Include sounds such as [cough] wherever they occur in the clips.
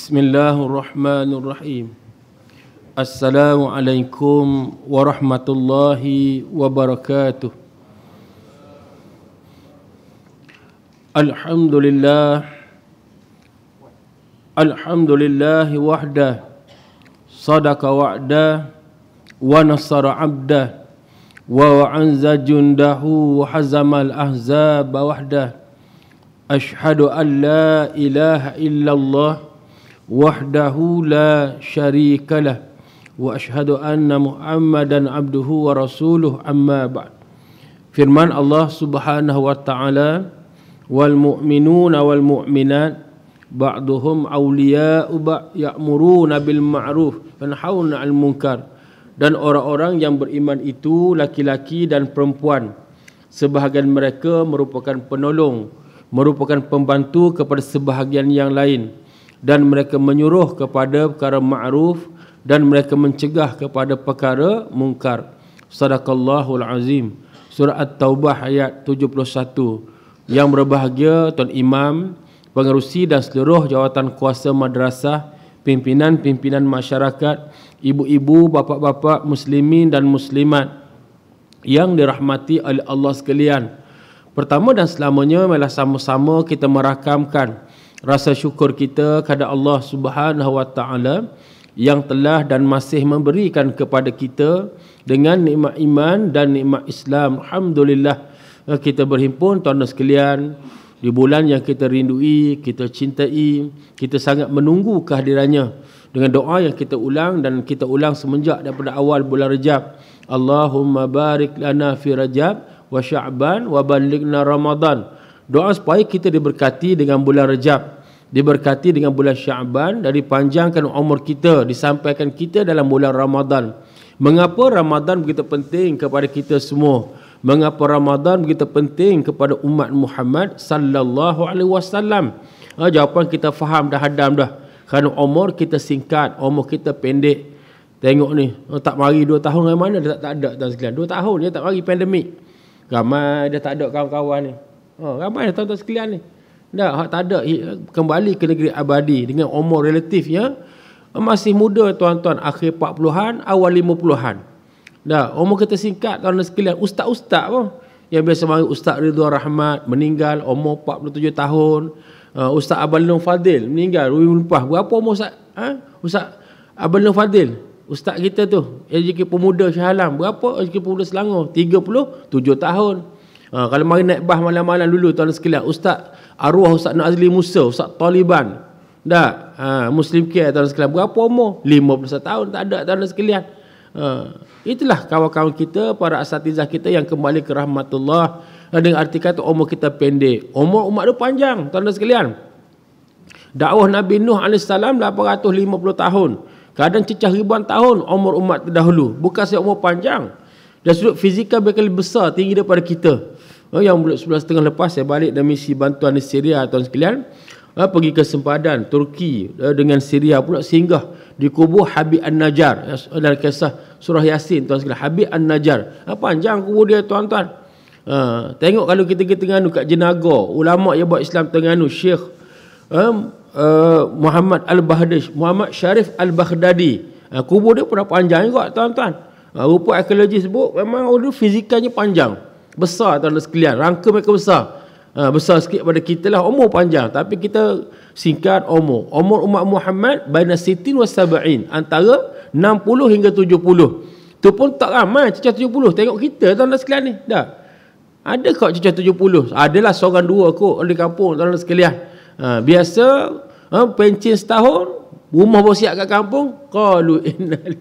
بسم الله الرحمن الرحيم السلام عليكم ورحمة الله وبركاته الحمد لله الحمد لله وحده صدق وعده ونصر عبده وعنز جنده وحزم الأحزاب وحده أشهد أن لا إله إلا الله wahdahu la syarikalah wa ashhadu anna muhammadan abduhu wa rasuluh amma ba'd firman Allah Subhanahu wa taala wal mu'minuna wal mu'minat ba'duhum awliya'u ba' ya'muruna bil ma'ruf wa nahawna 'anil munkar dan orang-orang yang beriman itu laki-laki dan perempuan sebahagian mereka merupakan penolong merupakan pembantu kepada sebahagian yang lain dan mereka menyuruh kepada perkara ma'ruf dan mereka mencegah kepada perkara mungkar. Sadaqallahul azim. Surah At-Taubah ayat 71. Yang berbahagia tuan imam, pengerusi dan seluruh jawatan kuasa madrasah, pimpinan-pimpinan masyarakat, ibu-ibu, bapa-bapa muslimin dan muslimat yang dirahmati oleh Allah sekalian. Pertama dan selamanya, malah sama-sama kita merakamkan rasa syukur kita kepada Allah Subhanahu Wa Taala yang telah dan masih memberikan kepada kita dengan nikmat iman dan nikmat Islam. Alhamdulillah eh, kita berhimpun tuan-tuan sekalian di bulan yang kita rindui, kita cintai, kita sangat menunggu kehadirannya dengan doa yang kita ulang dan kita ulang semenjak daripada awal bulan Rejab. Allahumma barik lana fi Rajab wa Sya'ban wa ballighna Ramadan doa supaya kita diberkati dengan bulan Rejab diberkati dengan bulan Syaban dan dipanjangkan umur kita disampaikan kita dalam bulan Ramadan mengapa Ramadan begitu penting kepada kita semua mengapa Ramadan begitu penting kepada umat Muhammad sallallahu alaihi wasallam ah, jawapan kita faham dah hadam dah kerana umur kita singkat umur kita pendek tengok ni oh, tak mari 2 tahun mana dia tak, tak ada tuan sekalian 2 tahun dia tak mari pandemik ramai dia tak ada kawan-kawan ni Oh, ramai dah tuan-tuan sekalian ni. Dah, hak tak ada kembali ke negeri abadi dengan umur relatifnya masih muda tuan-tuan akhir 40-an, awal 50-an. Dah, umur kita singkat tuan-tuan sekalian, ustaz-ustaz pun yang biasa mari Ustaz Ridwan Rahmat meninggal umur 47 tahun. Uh, Ustaz Abang Lung Fadil meninggal Rui Mulpah. Berapa umur Ustaz? Ha? Ustaz Abang Lung Fadil. Ustaz kita tu. LJK Pemuda Syahalam. Berapa LJK Pemuda Selangor? 37 tahun. Ha, kalau mari naik bah malam-malam dulu tuan sekalian. Ustaz arwah Ustaz Nur Azli Musa, Ustaz Taliban. Dah, ha, Muslim Care tuan sekalian. Berapa umur? 51 tahun tak ada tuan sekalian. Ha, itulah kawan-kawan kita, para asatizah kita yang kembali ke rahmatullah. ada ha, yang arti kata umur kita pendek. Umur umat tu panjang tuan sekalian. Dakwah Nabi Nuh AS 850 tahun. Kadang cecah ribuan tahun umur umat terdahulu. Bukan saya umur panjang. Dan sudut fizikal berkali besar tinggi daripada kita. Oh, yang sebelah setengah lepas saya balik dari misi bantuan di Syria tahun sekalian uh, pergi ke sempadan Turki uh, dengan Syria pula sehingga di kubur Habib An-Najjar uh, dalam kisah surah Yasin tuan sekalian Habib An-Najjar uh, panjang kubur dia tuan-tuan uh, tengok kalau kita ke Terengganu kat jenaga ulama yang buat Islam Terengganu Syekh um, Uh, Muhammad Al-Bahdish Muhammad Syarif Al-Baghdadi uh, kubur dia pun panjang juga tuan-tuan uh, rupa arkeologi sebut memang dia fizikalnya panjang besar tuan sekalian rangka mereka besar ha, besar sikit pada kita lah umur panjang tapi kita singkat umur umur umat Muhammad baina sitin wa sabain antara 60 hingga 70 tu pun tak ramai cecah 70 tengok kita tuan sekalian ni dah ada kok cecah 70 adalah seorang dua kok di kampung tuan sekalian ha, biasa ha, pencin setahun rumah bos siap kat kampung qalu [laughs] innal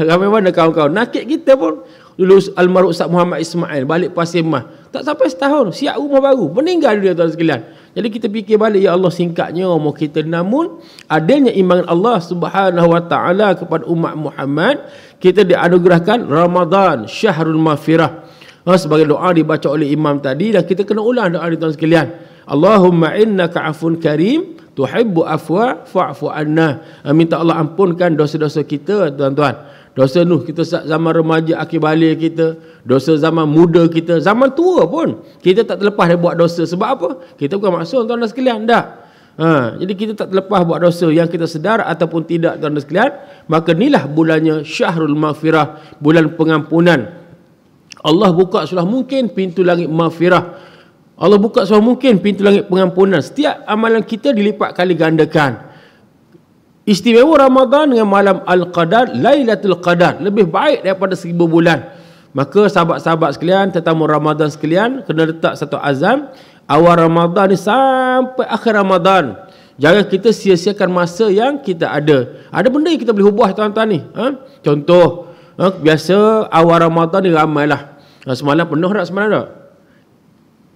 ramai mana kawan-kawan nakik kita pun Lulus almarhum Ustaz Muhammad Ismail balik Pasir mah Tak sampai setahun, siap rumah baru. Meninggal dunia tuan sekalian. Jadi kita fikir balik ya Allah singkatnya umur kita namun adanya iman Allah Subhanahu wa taala kepada umat Muhammad kita dianugerahkan Ramadan Syahrul Mafirah. Ha, sebagai doa dibaca oleh imam tadi dan kita kena ulang doa di tuan sekalian. Allahumma innaka afun karim tuhibbu afwa fa'fu anna. Ha, minta Allah ampunkan dosa-dosa kita tuan-tuan. Dosa Nuh kita zaman remaja akhir balik kita. Dosa zaman muda kita. Zaman tua pun. Kita tak terlepas dia buat dosa. Sebab apa? Kita bukan maksud tuan dan sekalian. Dah. Ha, jadi kita tak terlepas buat dosa yang kita sedar ataupun tidak tuan dan sekalian. Maka inilah bulannya Syahrul Maghfirah. Bulan pengampunan. Allah buka sudah mungkin pintu langit maghfirah. Allah buka sudah mungkin pintu langit pengampunan. Setiap amalan kita dilipat kali gandakan. Istimewa Ramadan dengan malam Al-Qadar, Lailatul Qadar. Lebih baik daripada seribu bulan. Maka sahabat-sahabat sekalian, tetamu Ramadan sekalian, kena letak satu azam. Awal Ramadan ni sampai akhir Ramadan. Jangan kita sia-siakan masa yang kita ada. Ada benda yang kita boleh ubah tuan-tuan ni. Ha? Contoh, ha? biasa awal Ramadan ni ramailah. Ha, semalam penuh tak semalam tak?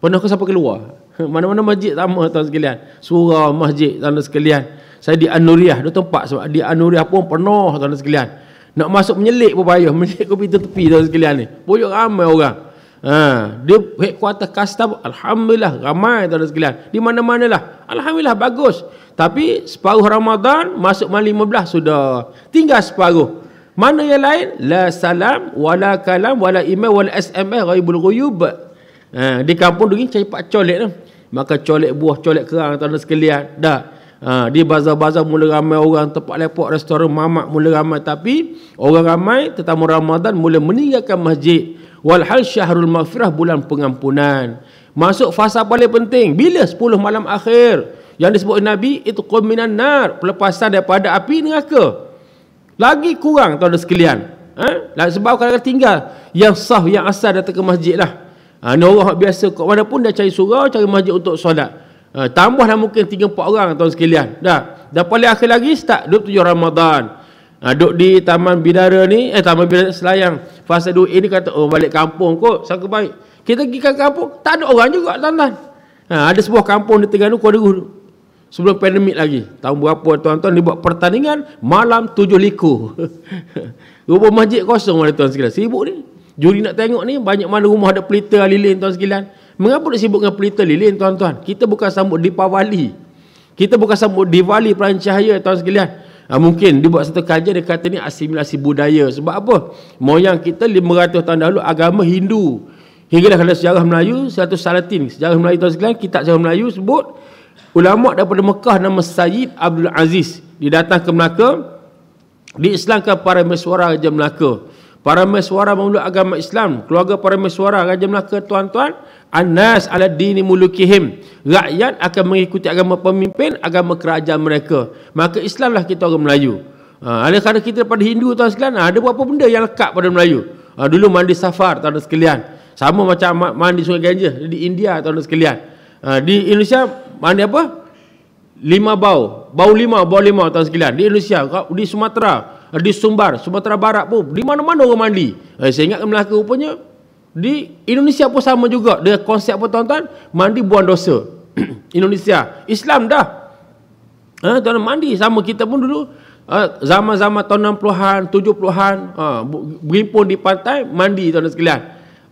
Penuh ke siapa keluar? [laughs] Mana-mana masjid sama tuan sekalian. Surah masjid tuan sekalian. Saya di Anuriah Dua tempat sebab di Anuriah pun penuh tuan-tuan sekalian Nak masuk menyelik pun payah [laughs] Menyelik ke pintu tepi tuan-tuan sekalian ni Pujuk ramai orang ha, Dia headquarter custom Alhamdulillah ramai tuan-tuan sekalian Di mana-mana lah Alhamdulillah bagus Tapi separuh Ramadan Masuk malam 15 sudah Tinggal separuh mana yang lain? La salam, wala kalam, wala email, wala SMS, raibul ruyub. Ha, di kampung dulu ni cari pak colek tu. Maka colek buah, colek kerang, tuan-tuan sekalian. Dah ha, Di bazar-bazar mula ramai orang Tempat lepak restoran mamak mula ramai Tapi orang ramai tetamu Ramadan Mula meninggalkan masjid Walhal syahrul maghfirah bulan pengampunan Masuk fasa paling penting Bila 10 malam akhir Yang disebut Nabi itu kominan nar Pelepasan daripada api neraka Lagi kurang tuan-tuan sekalian ha? Sebab kadang-kadang tinggal Yang sah yang asal datang ke masjid lah Ha, ni orang biasa kat mana pun dia cari surau, cari masjid untuk solat. Ha, tambahlah mungkin 3 4 orang tuan sekalian. Dah. Dah paling akhir lagi start 27 Ramadan. Ha, duduk di Taman Bidara ni, eh Taman Bidara Selayang. Fasa 2 ini kata, oh balik kampung kot, sangka baik. Kita pergi ke kampung, tak ada orang juga tuan-tuan. Ha, ada sebuah kampung di Terengganu, Kuala Guru. Sebelum pandemik lagi. Tahun berapa tuan-tuan, dia buat pertandingan malam 7 liku. [laughs] Rupa masjid kosong mana tuan sekalian. Sibuk ni. Juri nak tengok ni, banyak mana rumah ada pelita, lilin tuan sekalian. Mengapa nak sibuk dengan pelita lilin tuan-tuan? Kita bukan sambut Deepavali. Kita bukan sambut Diwali pelan cahaya tuan sekalian. Ha, mungkin dia buat satu kajian dia kata ni asimilasi budaya. Sebab apa? Moyang kita 500 tahun dahulu agama Hindu. Hinggalah kalau sejarah Melayu, satu salatin. Sejarah Melayu tuan sekalian, kita sejarah Melayu sebut ulama daripada Mekah nama Sayyid Abdul Aziz. Dia datang ke Melaka, diislamkan para mesuara Raja Melaka. Para mesuara memeluk agama Islam. Keluarga para mesuara Raja Melaka tuan-tuan, Anas ala dini mulukihim. Rakyat akan mengikuti agama pemimpin, agama kerajaan mereka. Maka Islamlah kita orang Melayu. Ha, ada kata kita pada Hindu tuan sekalian, ha, ada beberapa benda yang lekat pada Melayu. Ha, dulu mandi safar tuan sekalian. Sama macam mandi sungai ganja di India tuan sekalian. Ha, di Indonesia mandi apa? Lima bau. Bau lima, bau lima tuan sekalian. Di Indonesia, di Sumatera, di Sumbar, Sumatera Barat pun. Di mana-mana orang mandi. Ha, saya ingat Melaka rupanya, di Indonesia pun sama juga. Dia konsep apa tuan-tuan? Mandi buang dosa. [clears throat] Indonesia. Islam dah. Ha, tuan mandi. Sama kita pun dulu. Ha, zaman-zaman tahun 60-an, 70-an. Ha, berimpun di pantai, mandi tuan-tuan sekalian.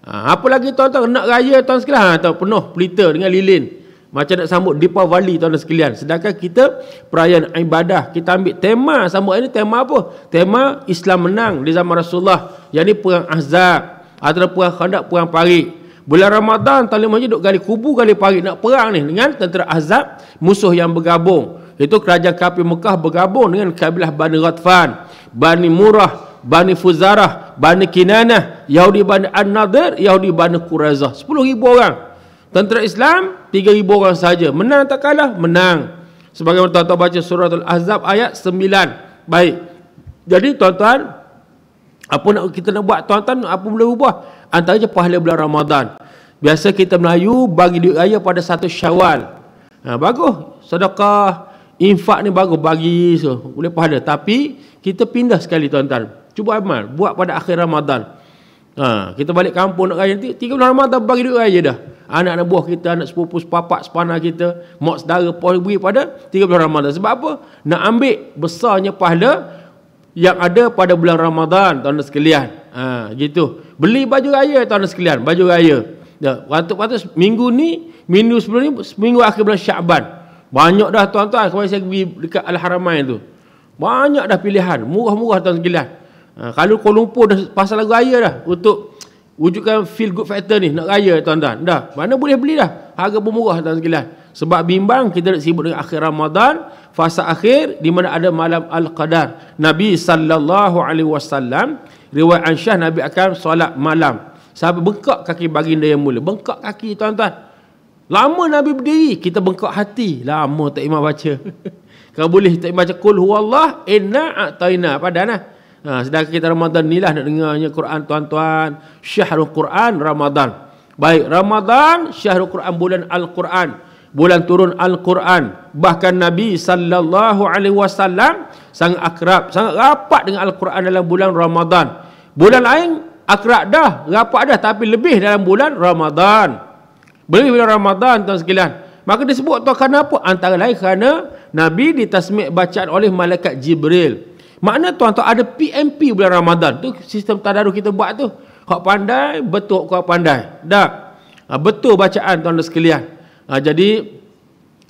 Ha, apa lagi tuan-tuan? Nak raya tuan sekalian. Ha, tuan, penuh pelita dengan lilin. Macam nak sambut Deepavali tuan-tuan sekalian. Sedangkan kita perayaan ibadah. Kita ambil tema sambut ini. Tema apa? Tema Islam menang di zaman Rasulullah. Yang ini perang Ahzab. Antara puan khandak, puan parik. Bulan Ramadan, Talib Masjid duduk gali kubu, gali parik. Nak perang ni dengan tentera azab, musuh yang bergabung. Itu kerajaan kapi Mekah bergabung dengan kabilah Bani Ratfan, Bani Murah, Bani Fuzarah, Bani Kinanah, Yahudi Bani An-Nadir, Yahudi Bani Qurazah. 10,000 orang. Tentera Islam, 3,000 orang saja. Menang tak kalah? Menang. Sebagai tuan-tuan baca surah al Azab ayat 9. Baik. Jadi tuan-tuan, apa nak kita nak buat tuan-tuan apa boleh ubah? Antara je pahala bulan Ramadan. Biasa kita Melayu bagi duit raya pada satu Syawal. Ha, bagus. Sedekah infak ni bagus bagi so, boleh pahala. Tapi kita pindah sekali tuan-tuan. Cuba amal buat pada akhir Ramadan. Ha, kita balik kampung nak raya nanti tiga bulan Ramadan bagi duit raya dah. Anak-anak buah kita, anak sepupu, sepapak, sepana kita, mak saudara, pun beri pada bulan Ramadan. Sebab apa? Nak ambil besarnya pahala yang ada pada bulan Ramadan tuan-tuan sekalian. Ha, gitu. Beli baju raya tuan-tuan sekalian, baju raya. Ya, waktu-waktu minggu ni, minggu sebelum ni, minggu akhir bulan Syaban. Banyak dah tuan-tuan kemarin saya pergi dekat Al-Haramain tu. Banyak dah pilihan, murah-murah tuan-tuan sekalian. Ha, kalau Kuala Lumpur dah pasal lagu raya dah untuk wujudkan feel good factor ni nak raya tuan-tuan. Dah, mana boleh beli dah. Harga pun murah tuan-tuan sekalian. Sebab bimbang kita nak sibuk dengan akhir Ramadan, fasa akhir di mana ada malam al-qadar. Nabi sallallahu alaihi wasallam riwayat Aisyah Nabi akan solat malam. Sahabat bengkak kaki baginda yang mula. Bengkak kaki tuan-tuan. Lama Nabi berdiri, kita bengkak hati. Lama tak imam baca. [laughs] Kalau boleh tak imam baca kul huwallah inna ataina padahal nah. Ha, sedangkan kita Ramadan ni lah nak dengarnya Quran tuan-tuan. Syahrul Quran Ramadan. Baik, Ramadan, Syahrul Quran, bulan Al-Quran bulan turun Al-Quran bahkan Nabi sallallahu alaihi wasallam sangat akrab sangat rapat dengan Al-Quran dalam bulan Ramadan bulan lain akrab dah rapat dah tapi lebih dalam bulan Ramadan lebih bulan Ramadan tuan sekalian maka disebut tu kenapa antara lain kerana Nabi ditasmik bacaan oleh malaikat Jibril makna tuan tu ada PMP bulan Ramadan tu sistem tadarus kita buat tu kau pandai betul kau pandai dah ha, betul bacaan tuan-tuan sekalian Ha, jadi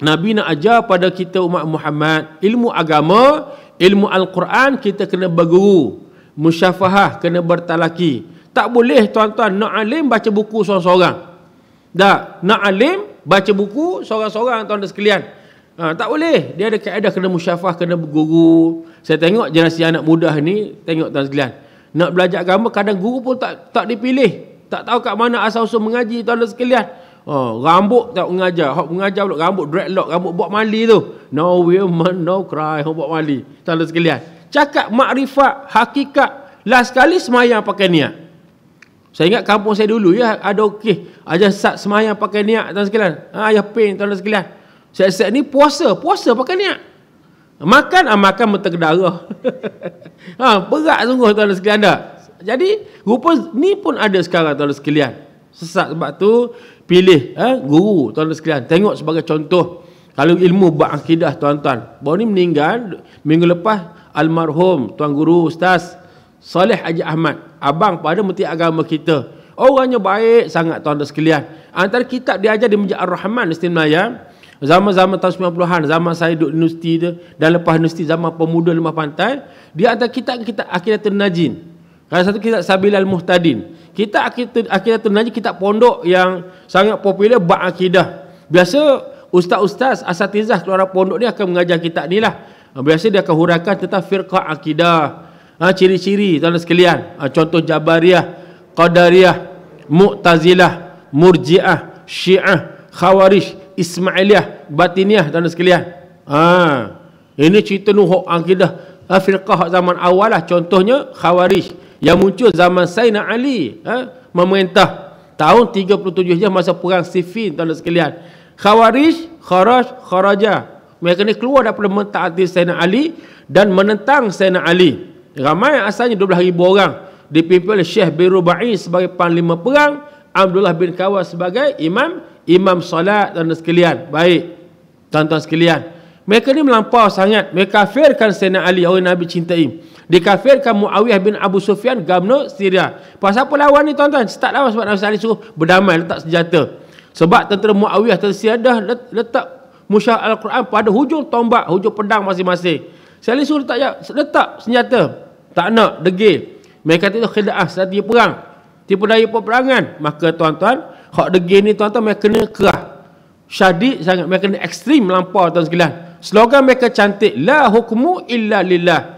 Nabi nak ajar pada kita umat Muhammad ilmu agama, ilmu Al-Quran kita kena berguru, musyafahah kena bertalaki. Tak boleh tuan-tuan nak alim baca buku seorang-seorang. Tak, nak alim baca buku seorang-seorang tuan-tuan sekalian. Ha, tak boleh. Dia ada kaedah kena musyafah, kena berguru. Saya tengok generasi anak muda ni, tengok tuan sekalian. Nak belajar agama, kadang guru pun tak tak dipilih. Tak tahu kat mana asal-usul mengaji tuan-tuan sekalian. Oh, rambut tak mengajar. Hak mengajar pula rambut dreadlock, rambut buat mali tu. No woman, no cry, hak buat mali. Tanda sekalian. Cakap makrifat, hakikat. Last kali semayang pakai niat. Saya ingat kampung saya dulu ya, ada okey. Ajar sat semayang pakai niat, tanda sekalian. Ha, ayah pain, tanda sekalian. Set-set ni puasa, puasa pakai niat. Makan, ah, makan mentah darah. ha, [laughs] ah, berat sungguh tuan-tuan sekalian dah. Jadi, rupa ni pun ada sekarang tuan-tuan sekalian. Sesat sebab tu, pilih eh, guru tuan-tuan sekalian tengok sebagai contoh kalau ilmu berakidah tuan-tuan baru ni meninggal minggu lepas almarhum tuan guru ustaz Saleh Haji Ahmad abang pada menteri agama kita orangnya baik sangat tuan-tuan sekalian antara kitab dia ajar di Menjak Ar-Rahman Istimewa Melayu zaman-zaman tahun 90-an zaman saya duduk universiti dia dan lepas universiti zaman pemuda lima pantai dia antara kitab kita akidah Najin kalau satu kitab Sabilal Muhtadin kita akidah tu nanti kita pondok yang sangat popular bab akidah biasa ustaz-ustaz asatizah keluar pondok ni akan mengajar kita ni lah ha, biasa dia akan huraikan tentang firqah akidah ha, ciri-ciri tuan-tuan sekalian ha, contoh jabariyah qadariyah mu'tazilah murjiah syiah khawarij ismailiyah batiniyah tuan-tuan sekalian ha, ini cerita nuhuk akidah ha, zaman awal lah contohnya khawarij yang muncul zaman Sayyidina Ali ha, memerintah tahun 37 Hijrah masa perang Siffin tuan-tuan sekalian Khawarij Kharaj Kharaja mereka ni keluar daripada mentaati Sayyidina Ali dan menentang Sayyidina Ali ramai asalnya 12,000 orang dipimpin oleh Syekh bin Ruba'i sebagai panglima perang Abdullah bin Kawas sebagai imam imam solat tuan-tuan sekalian baik tuan-tuan sekalian mereka ni melampau sangat mereka kafirkan Sayyidina Ali orang Nabi cintai dikafirkan Muawiyah bin Abu Sufyan Gamno Syria. Pasal apa lawan ni tuan-tuan? Start lawan sebab Nabi Sallallahu suruh berdamai letak senjata. Sebab tentera Muawiyah tersia dah letak musyah Al-Quran pada hujung tombak, hujung pedang masing-masing. Sekali suruh letak, letak senjata. Tak nak, degil. Mereka itu khidaah, dia perang. Tipu daya peperangan. Maka tuan-tuan, hak degil ni tuan-tuan mereka kena kerah. Syadid sangat, mereka kena ekstrim melampau tuan sekalian. Slogan mereka cantik, La hukmu illa lillah.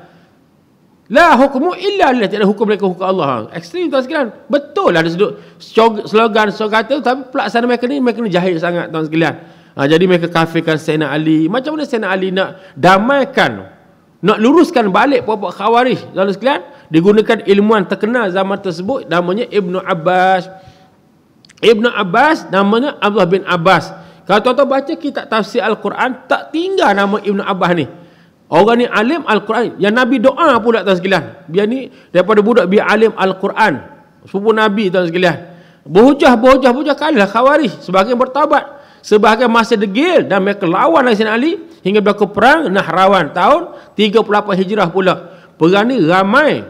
La hukumu illa Allah. ada hukum mereka hukum Allah. Ha. Ekstrim tuan sekalian. Betul lah. Slogan seorang kata. Tapi pelaksana mereka ni. Mereka ni jahil sangat tuan sekalian. Ha, jadi mereka kafirkan Sayyidina Ali. Macam mana Sayyidina Ali nak damaikan. Nak luruskan balik puak-puak khawarij. Tuan sekalian. Digunakan ilmuan terkenal zaman tersebut. Namanya ibnu Abbas. ibnu Abbas namanya Abdullah bin Abbas. Kalau tuan-tuan baca kitab tafsir Al-Quran. Tak tinggal nama ibnu Abbas ni. Orang ni alim Al-Quran. Yang Nabi doa pula tuan sekalian. Biar ni daripada budak biar alim Al-Quran. Sepupu Nabi tuan sekalian. Berhujah, berhujah, berhujah. Kalilah khawarij. Sebagian bertabat, Sebahagian masih degil dan mereka lawan Nabi Sina Ali hingga berlaku perang rawan tahun 38 Hijrah pula. Perang ni ramai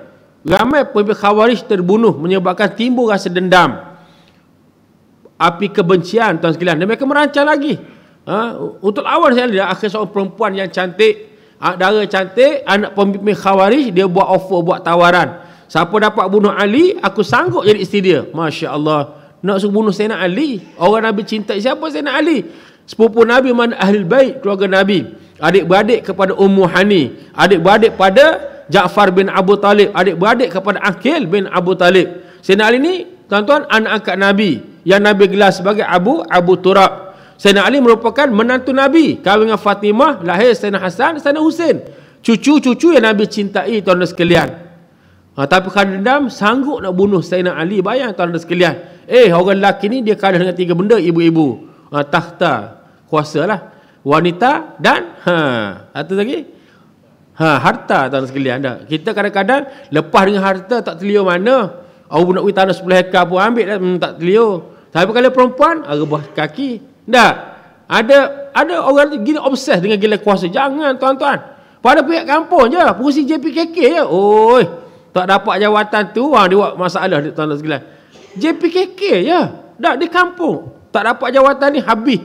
ramai pemimpin khawarij terbunuh menyebabkan timbul rasa dendam. Api kebencian tuan sekalian. Dan mereka merancang lagi. Ha? Untuk lawan Nabi Sina Ali akhir seorang perempuan yang cantik Ah dara cantik anak pemimpin Khawarij dia buat offer buat tawaran. Siapa dapat bunuh Ali, aku sanggup jadi istri dia. Masya-Allah. Nak suruh bunuh sena Ali. Orang Nabi cinta siapa sena Ali? Sepupu Nabi mana ahli baik keluarga Nabi. Adik-beradik kepada Ummu Hani, adik-beradik pada Ja'far bin Abu Talib, adik-beradik kepada Akil bin Abu Talib. Sena Ali ni tuan-tuan anak angkat Nabi yang Nabi gelar sebagai Abu Abu Turab. Sayyidina Ali merupakan menantu Nabi. Kahwin dengan Fatimah, lahir Sayyidina Hasan, Sayyidina Husin. Cucu-cucu yang Nabi cintai tuan-tuan sekalian. Ha, tapi kerana dendam, sanggup nak bunuh Sayyidina Ali. Bayang tuan-tuan sekalian. Eh, orang lelaki ni dia kalah dengan tiga benda, ibu-ibu. Ha, tahta, kuasa lah. Wanita dan ha, atau lagi. Ha, harta tuan-tuan sekalian. Dah. Kita kadang-kadang lepas dengan harta tak terlihat mana. Abu nak pergi tanah 10 hektar pun ambil dah, hmm, tak terlihat. Tapi kalau perempuan, rebah kaki. Tak. Ada ada orang gini obses dengan gila kuasa. Jangan tuan-tuan. Pada pihak kampung je, pengurusi JPKK je. Oi, tak dapat jawatan tu, ha, dia buat masalah dia tuan-tuan sekalian. JPKK je. Tak, di kampung. Tak dapat jawatan ni, habis.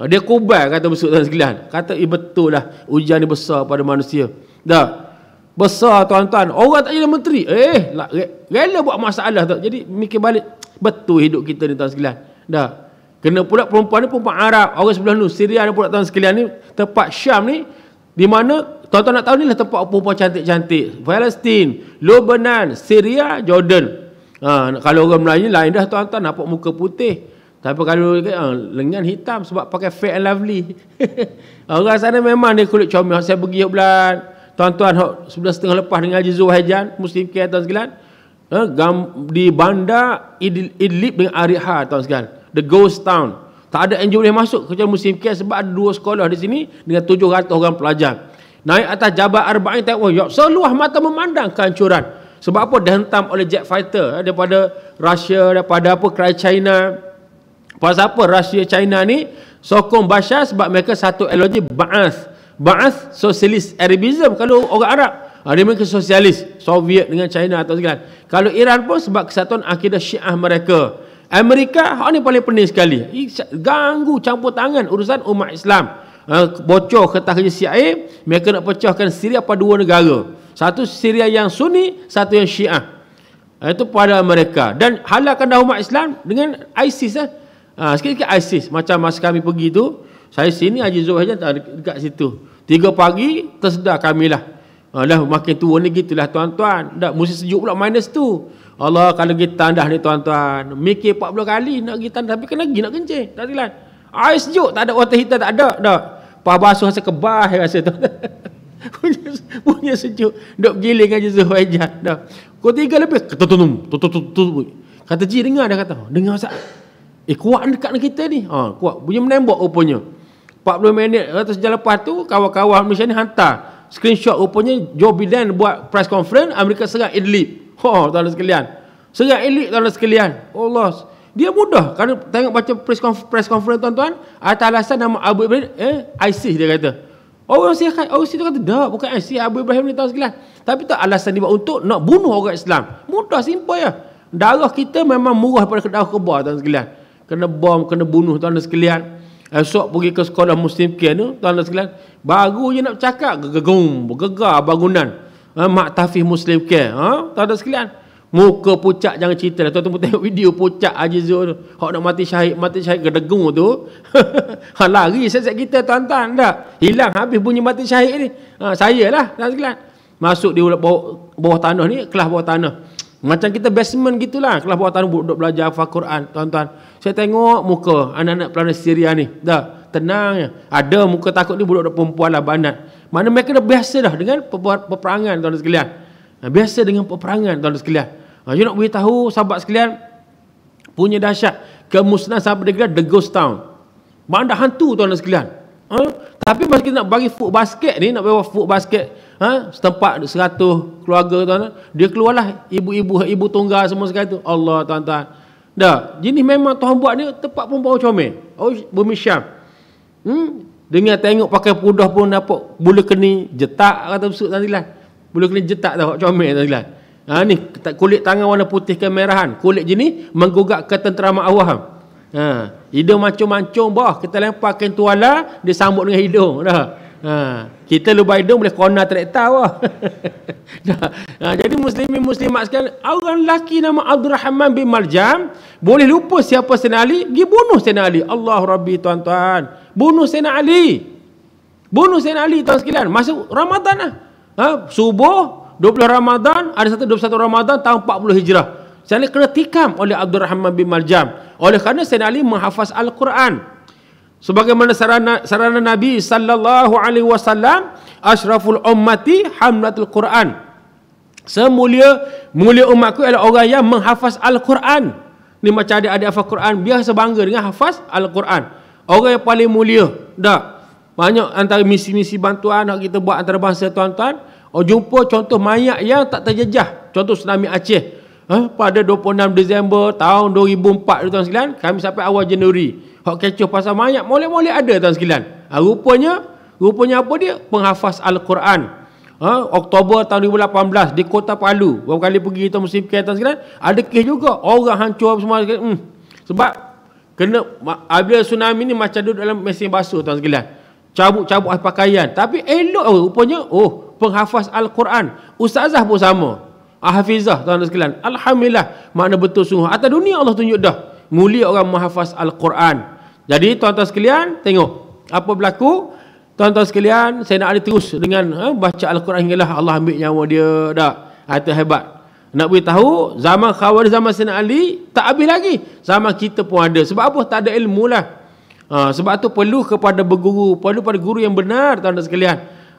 Ah, dia kubal kata besok tuan sekalian. Kata, eh betul lah. Ujian ni besar pada manusia. Dah. Besar tuan-tuan. Orang tak jadi menteri. Eh, lah, rela buat masalah tu. Jadi, mikir balik. Betul hidup kita ni tuan sekalian. Dah. Kena pula perempuan ni perempuan Arab. Orang sebelah ni, Syria ni pula tuan sekalian ni. Tempat Syam ni, di mana tuan-tuan nak tahu ni lah tempat perempuan cantik-cantik. Palestin, Lebanon, Syria, Jordan. Ha, kalau orang Melayu lain dah tuan-tuan nampak muka putih. Tapi kalau eh, ha, lengan hitam sebab pakai fair and lovely. [laughs] orang sana memang dia kulit comel. Saya pergi yuk belan. Tuan-tuan, sebelah setengah lepas dengan Haji Zuhaijan, Muslim Kaya tuan sekalian. Ha, di bandar Idlib dengan Ariha tuan sekalian. The ghost town. Tak ada NGO boleh masuk kecuali musim kiat sebab ada dua sekolah di sini dengan tujuh ratus orang pelajar. Naik atas Jabal Arba'in tak oh, seluah mata memandang kehancuran. Sebab apa dihentam oleh jet fighter eh, daripada Rusia, daripada apa kerajaan China. Pasal apa Rusia China ni sokong Bashar sebab mereka satu elogi Ba'as. Ba'as sosialis Arabism kalau orang Arab. Ha, dia mereka sosialis Soviet dengan China atau segala. Kalau Iran pun sebab kesatuan akidah Syiah mereka. Amerika hak ni paling pening sekali. Ganggu campur tangan urusan umat Islam. Ha, bocor kertas kerja CIA, mereka nak pecahkan Syria pada dua negara. Satu Syria yang Sunni, satu yang Syiah. Ha, itu pada mereka. Dan halalkan dah umat Islam dengan ISIS lah. Ha, sikit-sikit ISIS. Macam masa kami pergi tu, saya sini Haji Zubah Hajan dekat situ. Tiga pagi, tersedar kami lah. Ha, makin tua ni gitulah tuan-tuan. Dah musim sejuk pula minus tu. Allah kalau kita tandas ni tuan-tuan. Mikir 40 kali nak pergi tandas. Tapi kena pergi nak kencing. Tak silan. Air sejuk. Tak ada water heater. Tak ada. Tak. Pah basuh rasa kebah. Rasa tu. punya, [laughs] sejuk. Duk giling aja Jesus Wajah. Dah. Kau tiga lebih. Ketutunum. Tututututum. Kata Ji dengar dah kata. Dengar sak. Eh kuat dekat kita ni. Ha, kuat. Punya menembak rupanya. 40 minit. Rata sejak lepas tu. Kawan-kawan Malaysia ni hantar screenshot rupanya Joe Biden buat press conference Amerika serang Idlib ha [laughs] oh, tuan-tuan sekalian serang Idlib tuan-tuan sekalian oh, Allah dia mudah kalau tengok baca press conference, press conference tuan-tuan atas alasan nama Abu Ibrahim eh IC dia kata orang si orang situ kata dah bukan IC Abu Ibrahim ni tuan-tuan sekalian tapi tu alasan dia buat untuk nak bunuh orang Islam mudah simple ya darah kita memang murah pada darah kebah tuan-tuan sekalian kena bom kena bunuh tuan-tuan sekalian Esok pergi ke sekolah muslim kian tu, tuan dan sekalian, baru je nak cakap gegegung, bergegar bangunan. Ha, mak tafih muslim kian. Ha, tuan dan sekalian, muka pucat jangan cerita lah. Tuan-tuan tengok video pucat Haji tu. Hak nak mati syahid, mati syahid gedegung tu. [laughs] ha, lari set-set kita tuan-tuan dah. Hilang habis bunyi mati syahid ni. Ha, saya lah, tuan dan sekalian. Masuk di bawah, bawah tanah ni, kelas bawah tanah. Macam kita basement gitulah, kelas bawah tanah duduk belajar Al-Quran, tuan-tuan. Saya tengok muka anak-anak pelana Syria ni. Dah, tenang. Ada muka takut ni budak-budak perempuan lah banat. Mana mereka dah biasa dah dengan peperangan tuan-tuan sekalian. Ha, biasa dengan peperangan tuan-tuan sekalian. Saya ha, nak beritahu sahabat sekalian, punya dahsyat. Kemusnahan sahabat negara, the ghost town. Mana dah hantu tuan-tuan sekalian. Ha? Tapi masa kita nak bagi food basket ni, nak bawa food basket ha? setempat 100 keluarga tuan-tuan. Dia keluarlah ibu-ibu, ibu tunggal semua sekalian tu. Allah tuan-tuan. Dah, jenis memang Tuhan buat dia tepat pun bau comel. Oh, bumi Syam. Hmm? Dengar tengok pakai pudah pun nampak bulu keni jetak kata besok tadi lah. Bulu keni jetak dah comel tadi lah. Ha ni kulit tangan warna putih ke merahan. Kulit jenis menggugat ketenteraman Allah. Ha, hidung macam-macam bah kita lemparkan tuala dia sambut dengan hidung dah. Ha, kita lubang hidung boleh corona tak tahu lah. [laughs] ha, jadi muslimin muslimat sekalian, orang lelaki nama Abdul Rahman bin Marjam boleh lupa siapa Sayyidina Ali, pergi bunuh Sayyidina Ali. Allah Rabbi tuan-tuan. Bunuh Sayyidina Ali. Bunuh Sayyidina Ali tuan sekalian. Masuk Ramadhan. lah. Ha, subuh 20 Ramadan, ada satu 21 Ramadhan tahun 40 Hijrah. Sayyidina Ali kena tikam oleh Abdul Rahman bin Marjam. Oleh kerana Sayyidina Ali menghafaz Al-Quran sebagaimana sarana sarana Nabi sallallahu alaihi wasallam asraful ummati hamlatul Quran. Semulia mulia umatku adalah orang yang menghafaz al-Quran. Ni macam ada adik hafaz Quran, biasa bangga dengan hafaz al-Quran. Orang yang paling mulia. Dah. Banyak antara misi-misi bantuan yang kita buat antarabangsa tuan-tuan. Oh, jumpa contoh mayat yang tak terjejah. Contoh tsunami Aceh. Eh, pada 26 Disember tahun 2004 tuan sekalian, kami sampai awal Januari. Hak kecoh pasal mayat molek-molek ada tuan sekalian. Ha, rupanya rupanya apa dia? Penghafaz Al-Quran. Ha, Oktober tahun 2018 di Kota Palu. Berapa kali pergi kita musim kaya tuan sekalian? Ada kes juga orang hancur semua sekalian. Hmm. Sebab kena apabila tsunami ni macam duduk dalam mesin basuh tuan sekalian. Cabut-cabut pakaian. Tapi elok rupanya oh penghafaz Al-Quran. Ustazah pun sama. Ahfizah tuan-tuan sekalian. Alhamdulillah. Makna betul sungguh. Atas dunia Allah tunjuk dah. Mulia orang menghafaz Al-Quran. Jadi tuan-tuan sekalian tengok. Apa berlaku? Tuan-tuan sekalian saya nak ada terus dengan eh, baca Al-Quran hinggalah Allah ambil nyawa dia dah. Ah, itu hebat. Nak beritahu zaman khawar zaman Sayyidina Ali tak habis lagi. Zaman kita pun ada. Sebab apa? Tak ada ilmu lah. Ha, sebab tu perlu kepada berguru. Perlu pada guru yang benar tuan-tuan sekalian.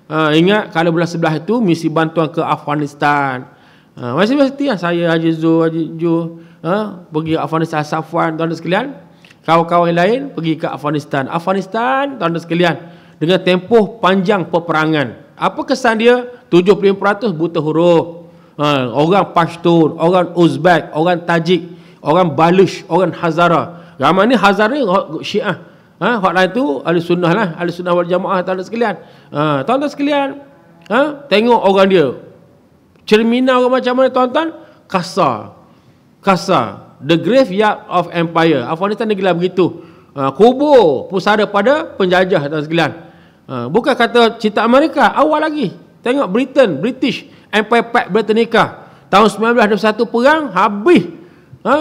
Ha, ingat kalau belah sebelah itu misi bantuan ke Afghanistan. Afghanistan. Ha, masih mesti lah saya, Haji Zul, Haji Jo, ha, pergi Afghanistan, Safwan, tuan-tuan sekalian. Kawan-kawan yang lain pergi ke Afghanistan. Afghanistan, tuan-tuan sekalian, dengan tempoh panjang peperangan. Apa kesan dia? 75% buta huruf. Ha, orang Pashtun, orang Uzbek, orang Tajik, orang Balush, orang Hazara. Ramai ni Hazara ni Syiah. Ha, hak lain tu ahli sunnah lah. Ahli sunnah wal jamaah tuan-tuan sekalian. Ha, tuan-tuan sekalian, ha, tengok orang dia. Cermina orang macam mana tuan-tuan? Kasar. Kasar. The graveyard of empire. Afghanistan negara lah begitu. Ha, kubur pusara pada penjajah dan sekalian. Ha, bukan kata cita Amerika. Awal lagi. Tengok Britain, British. Empire Pact Britannica. Tahun 1921 perang habis. Ha,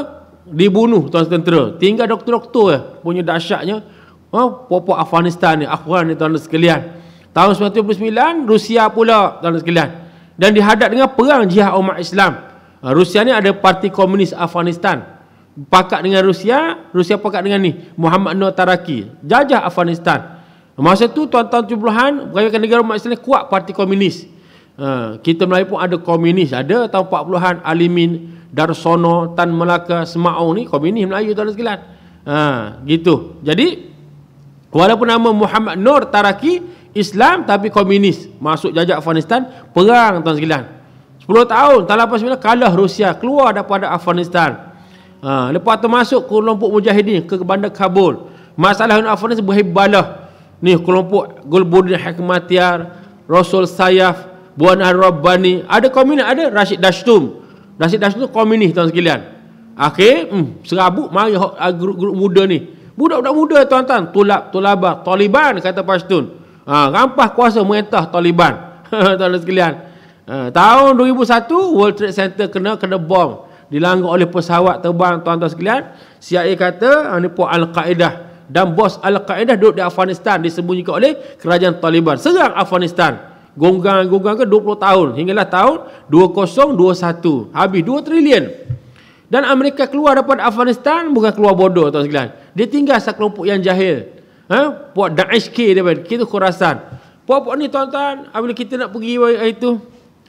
dibunuh tuan tentera. Tinggal doktor-doktor eh, punya dahsyatnya. Ha, Popok Afghanistan ni. Afghan ni tuan sekalian. Tahun 1999, Rusia pula tuan sekalian dan dihadap dengan perang jihad umat Islam. Ha, Rusia ni ada parti komunis Afghanistan. Pakat dengan Rusia, Rusia pakat dengan ni Muhammad Nur Taraki, jajah Afghanistan. Masa tu tuan-tuan 70-an, bayangkan negara umat Islam kuat parti komunis. Ha, kita Melayu pun ada komunis, ada tahun 40-an Alimin, Darsono, Tan Melaka, Semau ni komunis Melayu tuan-tuan sekalian. Ha, gitu. Jadi walaupun nama Muhammad Nur Taraki Islam tapi komunis masuk jajak Afghanistan perang tahun sekian 10 tahun tahun 89 kalah Rusia keluar daripada Afghanistan ha, lepas tu masuk kelompok mujahidin ke bandar Kabul masalah dengan Afghanistan berhebalah ni kelompok Gulbuddin Hikmatyar Rasul Sayaf Buan Ar-Rabbani ada komunis ada Rashid Dashtum Rashid Dashtum komunis tahun sekian akhir hmm, serabut mari grup-grup muda ni budak-budak muda tuan-tuan tulab tulabah taliban kata Pashtun ha, rampas kuasa pemerintah Taliban [laughs] tuan-tuan sekalian ha, tahun 2001 World Trade Center kena kena bom dilanggar oleh pesawat terbang tuan-tuan sekalian CIA kata ha, ni pun Al-Qaeda dan bos Al-Qaeda duduk di Afghanistan disembunyikan oleh kerajaan Taliban serang Afghanistan gonggang-gonggang ke 20 tahun hinggalah tahun 2021 habis 2 trilion dan Amerika keluar daripada Afghanistan bukan keluar bodoh tuan sekalian dia tinggal sekelompok yang jahil ha? buat Daesh K dia kita Khurasan. Puan-puan ni tuan-tuan, apabila kita nak pergi hari itu,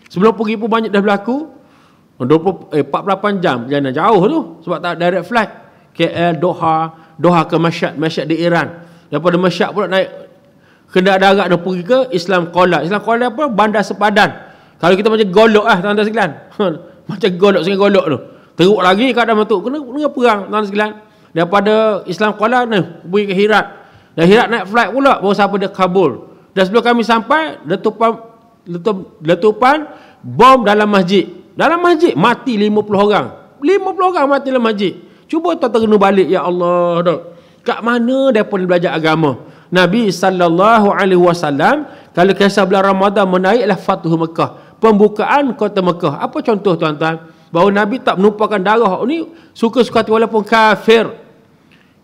sebelum pergi pun banyak dah berlaku. 20, eh, 48 jam perjalanan jauh tu sebab tak direct flight KL Doha Doha ke Masyad Masyad di Iran daripada Masyad pula naik kena darat dah pergi ke Islam Kuala Islam Kuala apa bandar sepadan kalau kita macam golok ah tuan-tuan sekalian [laughs] macam golok sungai golok tu teruk lagi keadaan tu, kena kena perang tuan-tuan sekalian daripada Islam Kuala ni pergi ke Hirat dan Hirat naik flight pula baru sampai dia Kabul. Dan sebelum kami sampai letupan letup, letupan bom dalam masjid. Dalam masjid mati 50 orang. 50 orang mati dalam masjid. Cuba tuan terkena balik ya Allah. Dok. Kat mana dia pun belajar agama? Nabi saw. kalau kisah bulan Ramadan menaiklah Fathu Mekah, pembukaan kota Mekah. Apa contoh tuan-tuan? Bahawa Nabi tak menumpahkan darah ini suka-suka hati walaupun kafir.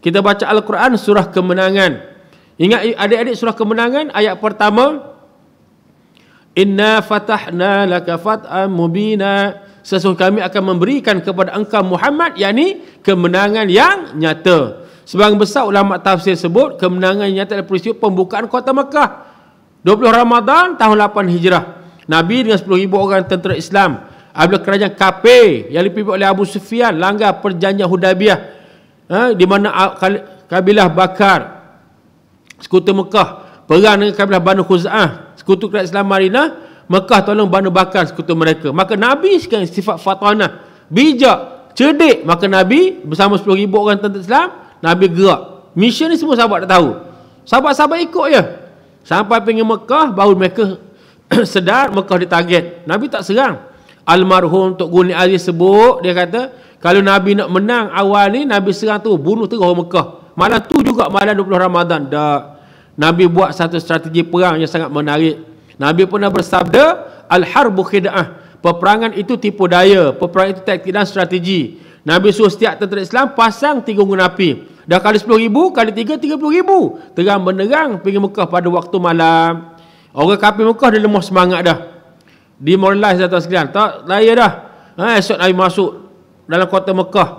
Kita baca Al-Quran surah kemenangan. Ingat adik-adik surah kemenangan ayat pertama. Inna fatahna laka fat'an mubina. Sesungguh kami akan memberikan kepada engkau Muhammad yakni kemenangan yang nyata. Sebagian besar ulama tafsir sebut kemenangan yang nyata adalah peristiwa pembukaan kota Mekah. 20 Ramadan tahun 8 Hijrah. Nabi dengan 10,000 orang tentera Islam. abdul kerajaan KP yang dipimpin oleh Abu Sufyan langgar perjanjian Hudabiah ha, di mana kabilah Bakar sekutu Mekah perang dengan kabilah Banu Khuza'ah sekutu kerajaan Islam Madinah Mekah tolong Banu Bakar sekutu mereka maka Nabi sekarang sifat fatanah bijak cerdik maka Nabi bersama 10,000 orang tentang Islam Nabi gerak mission ni semua sahabat dah tahu sahabat-sahabat ikut je sampai pergi Mekah baru mereka [clears throat] sedar Mekah ditarget Nabi tak serang Almarhum Tok Guni Aziz sebut dia kata kalau Nabi nak menang awal ni, Nabi serang tu, bunuh terus orang Mekah. Malam tu juga, malam 20 Ramadan. dah Nabi buat satu strategi perang yang sangat menarik. Nabi pernah bersabda, Al-Harbu Khida'ah. Peperangan itu tipu daya. Peperangan itu taktik dan strategi. Nabi suruh setiap tentera Islam pasang tiga unggun api. Dah kali 10 ribu, kali tiga, 30 ribu. Terang benerang pergi Mekah pada waktu malam. Orang kapi Mekah dia lemah semangat dah. Demoralize datang sekalian. Tak layar dah. Ha, esok Nabi masuk dalam kota Mekah.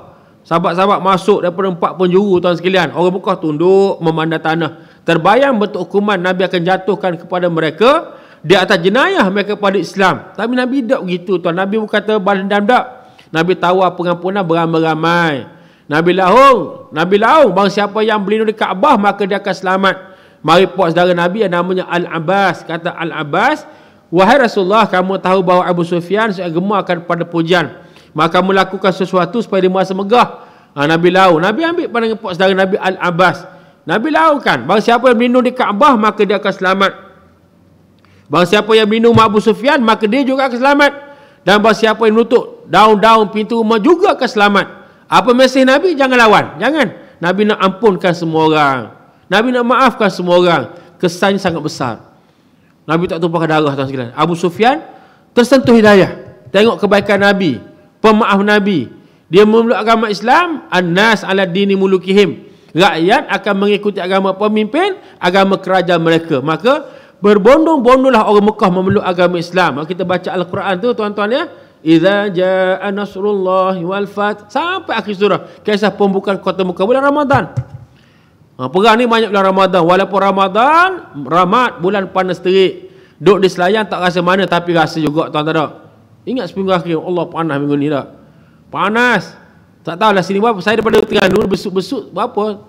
Sahabat-sahabat masuk daripada empat penjuru tuan sekalian. Orang Mekah tunduk memandang tanah. Terbayang bentuk hukuman Nabi akan jatuhkan kepada mereka di atas jenayah mereka pada Islam. Tapi Nabi tak begitu tuan. Nabi bukan kata balendam tak. Nabi tawa pengampunan beramai-ramai. Nabi Lahong, Nabi Lahong, bang siapa yang berlindung di Kaabah maka dia akan selamat. Mari puak saudara Nabi yang namanya Al-Abbas. Kata Al-Abbas, Wahai Rasulullah, kamu tahu bahawa Abu Sufyan seorang gemar akan pada pujian. Maka melakukan sesuatu supaya dia merasa megah. Ha, Nabi lau. Nabi ambil pandangan pak saudara Nabi Al-Abbas. Nabi lau kan. Bagi siapa yang berlindung di Kaabah, maka dia akan selamat. Bagi siapa yang berlindung Abu Sufyan, maka dia juga akan selamat. Dan bagi siapa yang menutup daun-daun pintu rumah juga akan selamat. Apa mesej Nabi? Jangan lawan. Jangan. Nabi nak ampunkan semua orang. Nabi nak maafkan semua orang. Kesan sangat besar. Nabi tak tumpahkan darah tuan sekalian. Abu Sufyan tersentuh hidayah. Tengok kebaikan Nabi pemaaf Nabi. Dia memeluk agama Islam, annas ala dini mulukihim. Rakyat akan mengikuti agama pemimpin, agama kerajaan mereka. Maka berbondong-bondonglah orang Mekah memeluk agama Islam. Kita baca Al-Quran tu tuan-tuan ya. Iza ja'a nasrullah wal fath sampai akhir surah kisah pembukaan kota Mekah bulan Ramadan. Ha, perang ni banyak bulan Ramadan. Walaupun Ramadan, Ramad bulan panas terik. Duduk di Selayang tak rasa mana tapi rasa juga tuan-tuan. Ingat seminggu akhir Allah panas minggu ni tak? Panas. Tak tahu lah sini berapa. Saya daripada dulu besuk-besuk berapa.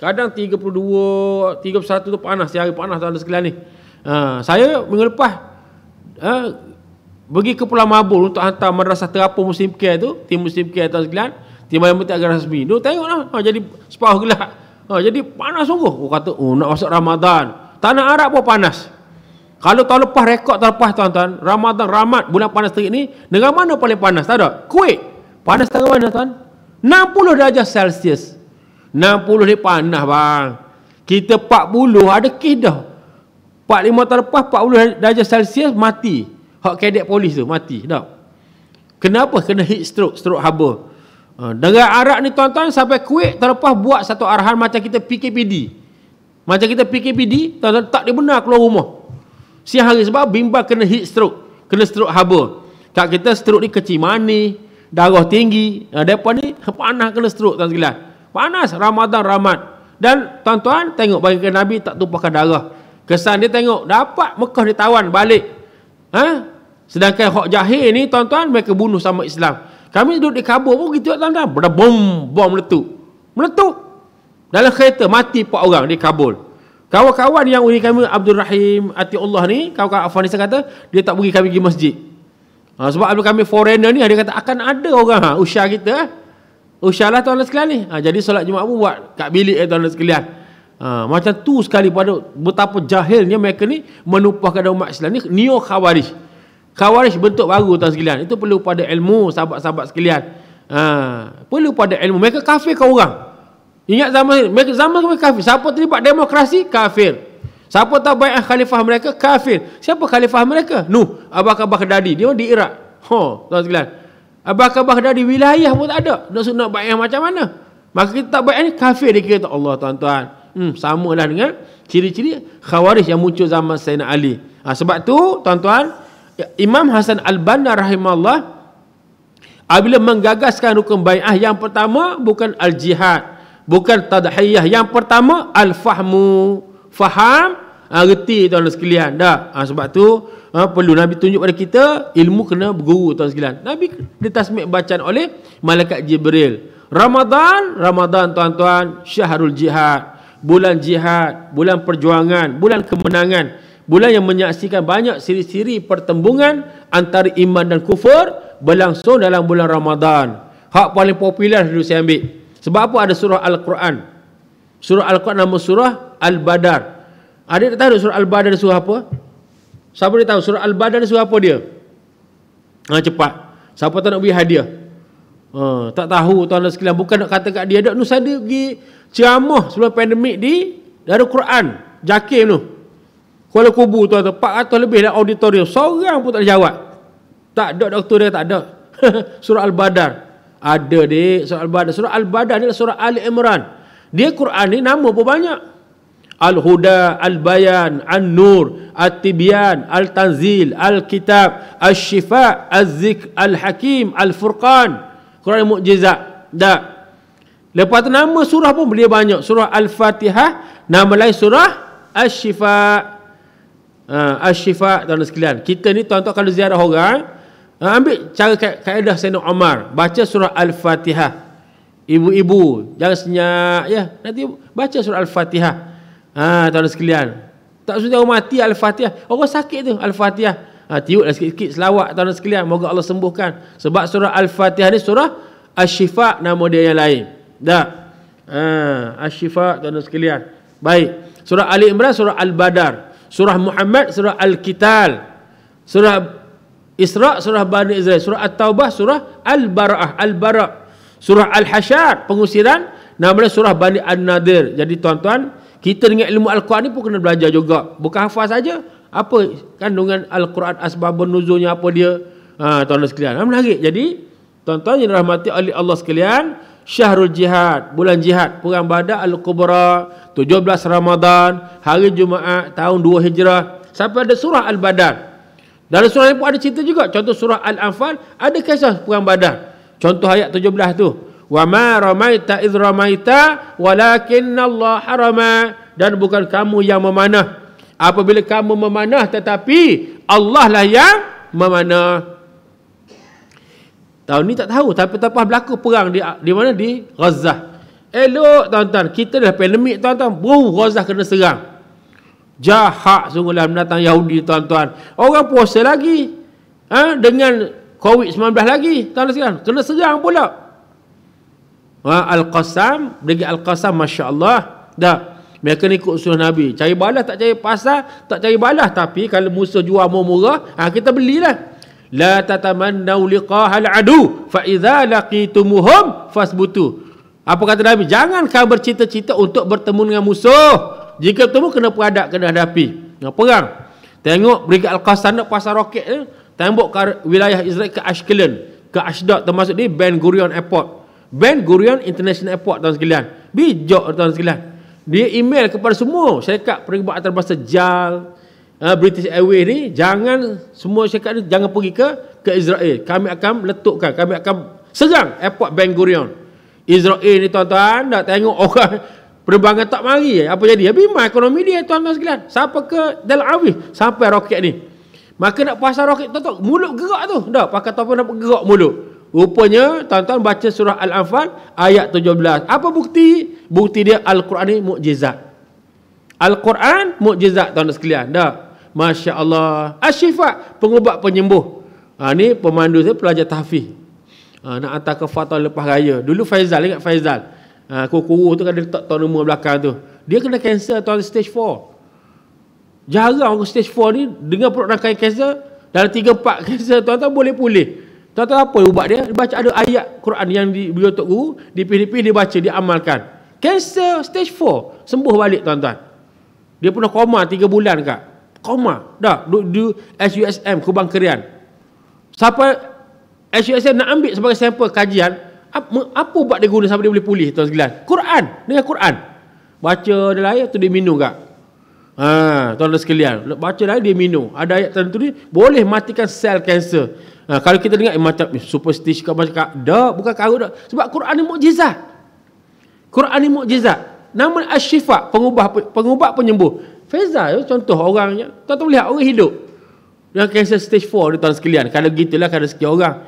Kadang 32, 31 tu panas. Setiap hari panas dalam sekalian ni. Ha, saya minggu lepas ha, pergi ke Pulau Mabul untuk hantar madrasah terapung muslim care tu. Tim muslim care tahun sekalian. Tim yang penting agar rasmi. Dia tengok lah. Ha, jadi separuh gelap. Ha, jadi panas sungguh. Oh, kata, oh nak masuk Ramadan. Tanah Arab pun Panas. Kalau tahun lepas rekod tahun lepas tuan-tuan, Ramadan, Ramad, bulan panas terik ni, negara mana paling panas? Tak ada. Kuwait. Panas tak mana tuan? 60 darjah Celsius. 60 ni panas bang. Kita 40 ada kes dah. 45 tahun lepas 40 darjah Celsius mati. Hak kedek polis tu mati. Tak? Kenapa? Kena heat stroke, stroke haba. Uh, negara arak ni tuan-tuan sampai Kuwait tahun lepas buat satu arahan macam kita PKPD. Macam kita PKPD, tuan-tuan tak dibenar keluar rumah. Siang hari sebab bimbang kena heat stroke. Kena stroke haba. Tak kita stroke ni kecil mani. Darah tinggi. Uh, ha, depan ni panas kena stroke tuan sekalian. Panas. Ramadan, Ramad. Dan tuan-tuan tengok bagi Nabi tak tumpahkan darah. Kesan dia tengok. Dapat Mekah ditawan balik. Ha? Sedangkan hak jahil ni tuan-tuan mereka bunuh sama Islam. Kami duduk di kabur pun gitu tuan-tuan. Bom, bom meletup. Meletup. Dalam kereta mati empat orang di Kabul. Kawan-kawan yang uni kami Abdul Rahim, Ati Allah ni, kawan-kawan Afanisa kata, dia tak pergi kami pergi masjid. Ha, sebab Abdul kami foreigner ni, dia kata, akan ada orang ha, usia kita. Eh. Ha. Usia lah tuan-tuan sekalian ni. Ha, jadi solat Jumaat pun buat kat bilik eh, tuan-tuan sekalian. Ha, macam tu sekali pada betapa jahilnya mereka ni menumpahkan umat Islam ni neo khawarij. Khawarij bentuk baru tuan sekalian. Itu perlu pada ilmu sahabat-sahabat sekalian. Ha, perlu pada ilmu. Mereka kafir kau orang. Ingat zaman mereka zaman mereka kafir. Siapa terlibat demokrasi kafir. Siapa tahu banyak khalifah mereka kafir. Siapa khalifah mereka? Nuh, Abu Bakar Baghdadi. Dia di Iraq. Ho, ha, oh, tuan sekalian. Abu Bakar Baghdadi wilayah pun tak ada. Nak sunat banyak macam mana? Maka kita tak banyak ni kafir dia kata Allah tuan-tuan. Hmm, samalah dengan ciri-ciri khawarij yang muncul zaman Sayyidina Ali. Ha, sebab tu tuan-tuan, Imam Hasan Al-Banna rahimahullah apabila menggagaskan rukun bai'ah yang pertama bukan al-jihad bukan tadhiyah yang pertama al fahmu faham ah, erti ha, tuan-tuan sekalian dah ha, sebab tu ha, perlu nabi tunjuk pada kita ilmu kena berguru tuan-tuan sekalian nabi ditasmik bacaan oleh malaikat jibril ramadan ramadan tuan-tuan syahrul jihad bulan jihad bulan perjuangan bulan kemenangan bulan yang menyaksikan banyak siri-siri pertembungan antara iman dan kufur berlangsung dalam bulan ramadan hak paling popular dulu saya ambil sebab apa ada surah Al-Quran? Surah Al-Quran nama surah Al-Badar. Adik tahu surah Al-Badar surah apa? Siapa dia tahu surah Al-Badar surah apa dia? Ha, cepat. Siapa tak nak beri hadiah? Ha, tak tahu tuan dan sekalian. Bukan nak kata kat dia. Dia nak saya pergi ceramah sebelum pandemik di dari Quran. Jakim tu. Kuala Kubu tu pak 400 lebih dalam auditorium. Seorang pun tak ada jawab. Tak ada doktor dia tak ada. [laughs] surah Al-Badar. Ada di surah Al-Badar. Surah Al-Badar adalah surah Ali Imran. Dia Quran ni nama pun banyak. Al-Huda, Al-Bayan, An-Nur, At-Tibyan, Al-Tanzil, Al-Kitab, Al-Shifa, Al-Zik, Al-Hakim, Al-Furqan. Quran Mu'jizat. Tak. Lepas tu nama surah pun beliau banyak. Surah Al-Fatihah. Nama lain surah Al-Shifa. Ha, Al-Shifa, tuan-tuan sekalian. Kita ni tuan-tuan kalau ziarah orang, Ha, ambil cara ka- kaedah Sayyidina Omar baca surah Al-Fatihah ibu-ibu jangan senyap ya nanti baca surah Al-Fatihah ha tuan sekalian tak sudah orang mati Al-Fatihah orang sakit tu Al-Fatihah ha tiuplah sikit-sikit selawat tuan sekalian moga Allah sembuhkan sebab surah Al-Fatihah ni surah Ash-Shifa nama dia yang lain dah ha Ash-Shifa tuan sekalian baik surah Ali Imran surah Al-Badar surah Muhammad surah Al-Qital surah Isra' surah Bani Israel. Surah At-Taubah surah Al-Bara'ah. Al-Bara' surah Al-Hashar. Pengusiran. Namanya surah Bani An-Nadir. Jadi tuan-tuan. Kita dengan ilmu Al-Quran ni pun kena belajar juga. Bukan hafaz saja. Apa kandungan Al-Quran asbab nuzulnya apa dia. Ha, tuan-tuan sekalian. Ha, lagi Jadi tuan-tuan yang rahmati oleh Allah sekalian. Syahrul Jihad. Bulan Jihad. Perang Badar Al-Kubra. 17 Ramadan. Hari Jumaat. Tahun 2 Hijrah. Sampai ada surah Al-Badar. Dalam surah lain pun ada cerita juga. Contoh surah Al-Anfal ada kisah perang Badar. Contoh ayat 17 tu. Wa ma ramaita id ramaita walakinna Allah harama dan bukan kamu yang memanah. Apabila kamu memanah tetapi Allah lah yang memanah. Tahun ni tak tahu tapi tapah berlaku perang di di mana di Gaza. Elok tuan-tuan, kita dah pandemik tuan-tuan, bro Gaza kena serang. Jahat sungguhlah mendatang Yahudi tuan-tuan. Orang puasa lagi. Ha? Dengan COVID-19 lagi. Tuan-tuan Kena serang pula. Ha? Al-Qasam. Bagi Al-Qasam, Masya Allah. Dah. Mereka ni ikut sunnah Nabi. Cari balas tak cari pasar. Tak cari balas. Tapi kalau musuh jual murah-murah. Ha, kita belilah. La tatamannau liqahal adu. Fa'idha laqitumuhum fasbutu. Apa kata Nabi? Jangan kau bercita-cita untuk bertemu dengan musuh. Jika bertemu kena peradak, kena hadapi. Nah, perang. Tengok Brigad Al-Qassan nak pasang roket eh, tembok ke wilayah Israel ke Ashkelon, ke Ashdod termasuk di Ben Gurion Airport. Ben Gurion International Airport tuan sekalian. Bijak tuan sekalian. Dia email kepada semua syarikat peribat antarabangsa JAL, uh, British Airways ni jangan semua syarikat ni jangan pergi ke ke Israel. Kami akan letupkan, kami akan serang airport Ben Gurion. Israel ni tuan-tuan, nak tengok orang Penerbangan tak mari. Apa jadi? Bima ekonomi dia tuan-tuan sekalian. Siapa ke dalam awis sampai roket ni? Maka nak pasang roket tuan-tuan. Mulut gerak tu. Dah pakai topeng dapat gerak mulut. Rupanya tuan-tuan baca surah Al-Anfal ayat 17. Apa bukti? Bukti dia Al-Quran ni mujizat. Al-Quran mujizat tuan-tuan sekalian. Dah. Masya Allah. Asyifat. Pengubat penyembuh. Ha, ni pemandu saya pelajar tahfiz. Ha, nak hantar ke Fatah lepas raya. Dulu Faizal. Ingat Faizal ha, kuku tu kan letak tahun nombor belakang tu dia kena cancel tahun stage 4 jarang orang stage 4 ni dengan perut nakai cancel dalam 3-4 [laughs] cancel tuan-tuan boleh pulih tuan-tuan apa ubat dia dia baca ada ayat Quran yang beliau untuk guru dipilih-pilih dia baca dia amalkan cancel stage 4 sembuh balik tuan-tuan dia pernah koma 3 bulan kak koma dah duduk di SUSM Kubang Kerian siapa SUSM nak ambil sebagai sampel kajian apa, apa buat dia guna sampai dia boleh pulih tuan sekalian Quran dengan Quran baca dia lain tu dia minum kak ha tuan sekalian baca dia dia minum ada ayat tertentu ni boleh matikan sel kanser ha, kalau kita dengar eh, macam eh, superstisi, kau macam kak dah bukan kau. dah sebab Quran ni mukjizat Quran ni mukjizat nama asyifa pengubah pengubah penyembuh Feza ya, contoh orangnya tuan-tuan lihat orang hidup yang kanser stage 4 tuan sekalian kalau gitulah kalau sekian orang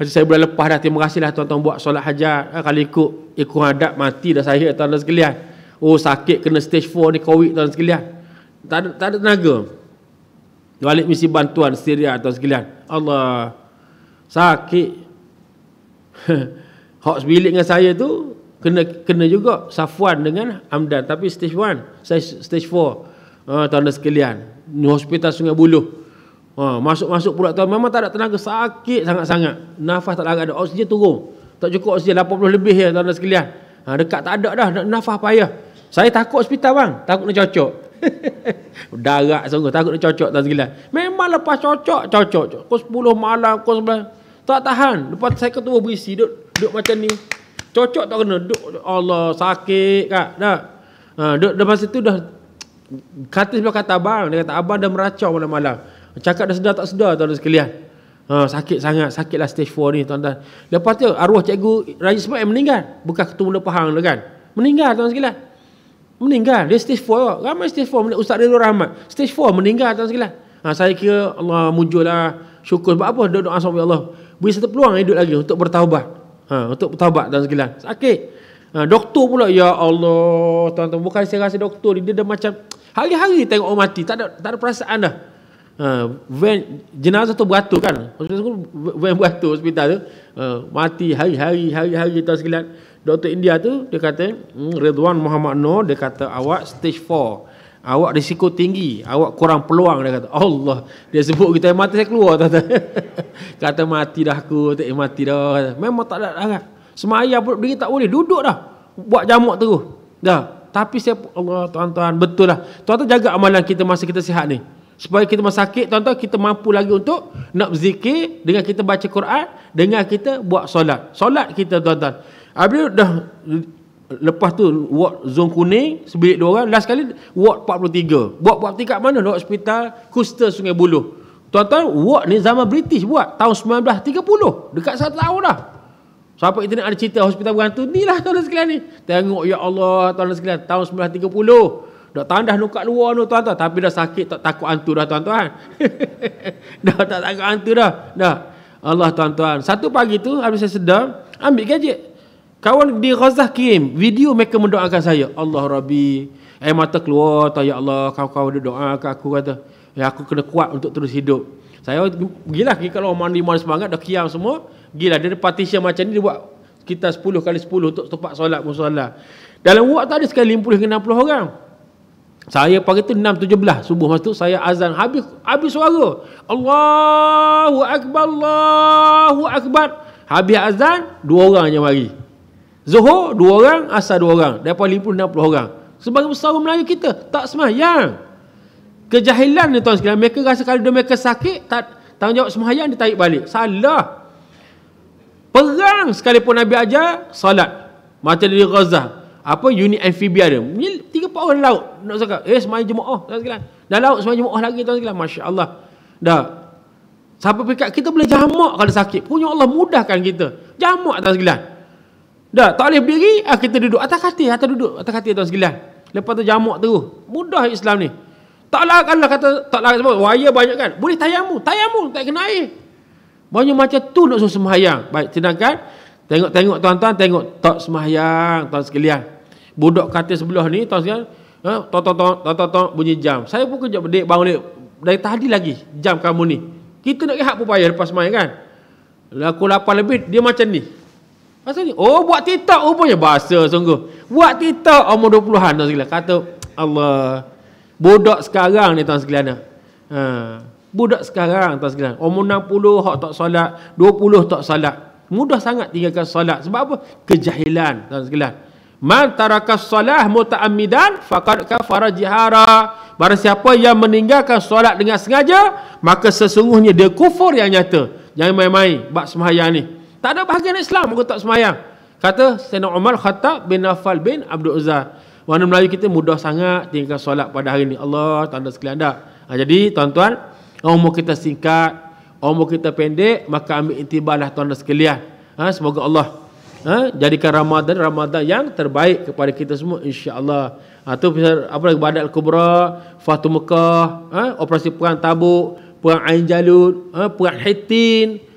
macam saya bulan lepas dah terima kasihlah tuan-tuan buat solat hajat. Eh, kalau ikut ikut adab mati dah saya tuan-tuan sekalian. Oh sakit kena stage 4 ni covid tuan-tuan sekalian. Tak ada, tak ada tenaga. Balik misi bantuan Syria tuan-tuan sekalian. Allah sakit. [laughs] Hak sebilik dengan saya tu kena kena juga Safwan dengan Amdan tapi stage 1 saya stage 4 uh, ah, tuan-tuan sekalian ni hospital Sungai Buloh Ha, masuk-masuk pula tuan memang tak ada tenaga sakit sangat-sangat. Nafas tak larang ada oksigen turun. Tak cukup oksigen 80 lebih ya tuan-tuan sekalian. Ha, dekat tak ada dah nafas payah. Saya takut hospital bang, takut nak cocok. [laughs] Darak sungguh takut nak cocok tuan sekalian. Memang lepas cocok, cocok. Pukul 10 malam, pukul 11 tak tahan. Lepas saya ketua berisi duduk, duduk macam ni. Cocok tak kena. Duk, Allah sakit kak. Dah. Ha, duduk, dah masa tu dah kata sebab kata abang, dia kata abang dah meracau malam-malam. Cakap dah sedar tak sedar tuan-tuan sekalian. Ha, sakit sangat, sakitlah stage 4 ni tuan-tuan. Lepas tu arwah cikgu Raja Smail meninggal. Bukan ketua Mula Pahang tu lah kan. Meninggal tuan-tuan sekalian. Meninggal. Dia stage 4 lah. Ramai stage 4. Ustaz Ridul Rahmat. Stage 4 meninggal tuan-tuan sekalian. Ha, saya kira Allah mujur lah. Syukur sebab apa? Doa-doa sahabat Allah. Beri satu peluang hidup lagi untuk bertaubat. Ha, untuk bertaubat tuan-tuan sekalian. Sakit. Ha, doktor pula. Ya Allah. Tuan-tuan. Bukan saya rasa doktor ni. Dia dah macam hari-hari tengok orang mati. Tak ada, tak ada perasaan dah. Ha, van, jenazah tu beratur kan hospital tu van beratur hospital tu ha, mati hari-hari hari-hari tuan sekalian doktor India tu dia kata hmm, Redwan Muhammad No, dia kata awak stage 4 awak risiko tinggi awak kurang peluang dia kata Allah dia sebut kita mati saya keluar kata, [laughs] kata mati dah aku tak mati dah kata. memang tak ada arah semaya pun diri tak boleh duduk dah buat jamuk terus dah tapi saya Allah tuan-tuan betul lah tuan-tuan jaga amalan kita masa kita sihat ni supaya kita masih sakit tuan-tuan kita mampu lagi untuk nak berzikir dengan kita baca Quran dengan kita buat solat solat kita tuan-tuan habis dah lepas tu ward zon kuning sebilik dua orang last kali ward 43 buat buat kat mana dekat hospital Kusta Sungai Buloh tuan-tuan ward ni zaman British buat tahun 1930 dekat satu tahun dah Siapa internet ada cerita hospital berhantu? Ni lah tuan-tuan sekalian ni. Tengok ya Allah tuan-tuan sekalian. Tahun 1930. Dah tandas tu kat luar tu tuan-tuan. Tapi dah sakit tak takut hantu dah tuan-tuan. [laughs] dah tak takut hantu dah. Dah. Allah tuan-tuan. Satu pagi tu habis saya sedar. Ambil gadget. Kawan di Ghazah kirim video mereka mendoakan saya. Allah Rabbi. Air mata keluar. Tahu ya Allah. Kau-kau dia doa aku kata. Ya aku kena kuat untuk terus hidup. Saya gila pergi kalau mandi mandi semangat dah kiam semua. Gila dia ada partition macam ni dia buat kita 10 kali 10 untuk tempat solat musolla. Dalam waktu tadi sekali 50 ke 60 orang. Saya pagi tu 6.17 subuh masa tu saya azan habis habis suara. Allahu akbar Allahu akbar. Habis azan dua orang yang mari. Zuhur dua orang, asar dua orang, depa 50 60 orang. Sebagai besar Melayu kita tak sembahyang. Kejahilan ni tuan sekalian, mereka rasa kalau dia mereka sakit tak tanggungjawab sembahyang ditarik balik. Salah. Perang sekalipun Nabi ajar salat. Mata di Gaza, apa unit amfibia dia. Ini tiga empat orang laut nak cakap. Eh semai jemaah oh, tuan sekalian. Dah laut semai jemaah lagi tuan sekalian. Masya-Allah. Dah. Siapa pikir kita boleh jamak kalau sakit? Punya Allah mudahkan kita. Jamak tuan sekalian. Dah, tak boleh berdiri, ah, kita duduk atas katil, atas duduk atas katil tuan sekalian. Lepas tu jamak terus. Mudah Islam ni. Taklah kalau kata taklah sebab wire banyak kan. Boleh tayamu, tayamu tak kena air. Banyak macam tu nak suruh sembahyang. Baik, sedangkan Tengok-tengok tuan-tuan, tengok tak semahyang, tuan sekalian. Budak kata sebelah ni, tuan sekalian, ha, tok tok tok tok tok bunyi jam. Saya pun kejap berdek bangun dek. Dari tadi lagi jam kamu ni. Kita nak rehat pun payah lepas semahyang kan. Laku lah, lapar lebih, dia macam ni. Pasal ni, oh buat TikTok rupanya bahasa sungguh. Buat TikTok umur 20-an tuan sekalian. Kata Allah. Budak sekarang ni tuan sekalian. Ha. Budak sekarang tuan sekalian. Umur 60 hak tak solat, 20 tak solat mudah sangat tinggalkan solat sebab apa kejahilan dan sekalian man taraka solah mutaammidan faqad kafara jihara barang siapa yang meninggalkan solat dengan sengaja maka sesungguhnya dia kufur yang nyata jangan main-main bab sembahyang ni tak ada bahagian Islam kalau tak sembahyang kata Sayyidina Umar Khattab bin Affal bin Abdul Uzzah Warna Melayu kita mudah sangat tinggalkan solat pada hari ini. Allah, tanda sekalian tak. Ha, jadi, tuan-tuan, umur kita singkat, umur kita pendek maka ambil intibahlah tuan-tuan sekalian ha, semoga Allah ha, jadikan Ramadan Ramadan yang terbaik kepada kita semua insyaAllah ha, tu apa lagi al kubra Fatu Mekah ha, operasi perang tabuk perang Ain Jalud ha, perang Hittin